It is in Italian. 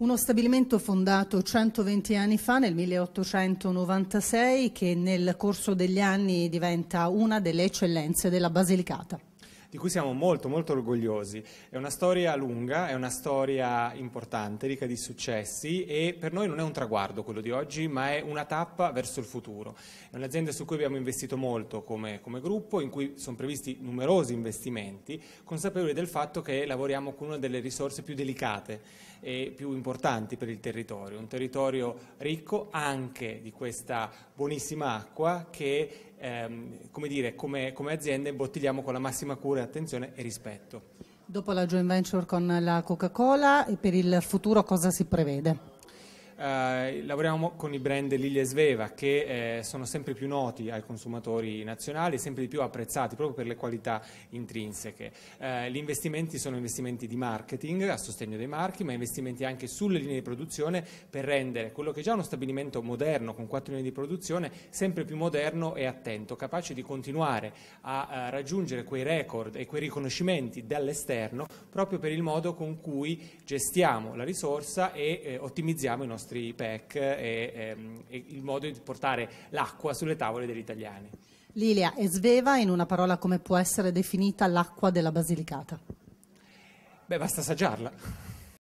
Uno stabilimento fondato 120 anni fa, nel 1896, che nel corso degli anni diventa una delle eccellenze della Basilicata di cui siamo molto molto orgogliosi. È una storia lunga, è una storia importante, ricca di successi e per noi non è un traguardo quello di oggi, ma è una tappa verso il futuro. È un'azienda su cui abbiamo investito molto come, come gruppo, in cui sono previsti numerosi investimenti, consapevoli del fatto che lavoriamo con una delle risorse più delicate e più importanti per il territorio, un territorio ricco anche di questa buonissima acqua che ehm, come, dire, come, come azienda imbottigliamo con la massima cura, attenzione e rispetto. Dopo la joint venture con la Coca-Cola, per il futuro cosa si prevede? Eh, lavoriamo con i brand Lillia e Sveva che eh, sono sempre più noti ai consumatori nazionali, sempre di più apprezzati proprio per le qualità intrinseche. Eh, gli investimenti sono investimenti di marketing a sostegno dei marchi, ma investimenti anche sulle linee di produzione per rendere quello che è già uno stabilimento moderno con quattro linee di produzione sempre più moderno e attento, capace di continuare a, a eh, raggiungere quei record e quei riconoscimenti dall'esterno proprio per il modo con cui gestiamo la risorsa e eh, ottimizziamo i nostri nostri PEC e, ehm, e il modo di portare l'acqua sulle tavole degli italiani. Lilia, e sveva in una parola come può essere definita l'acqua della Basilicata? Beh, basta assaggiarla.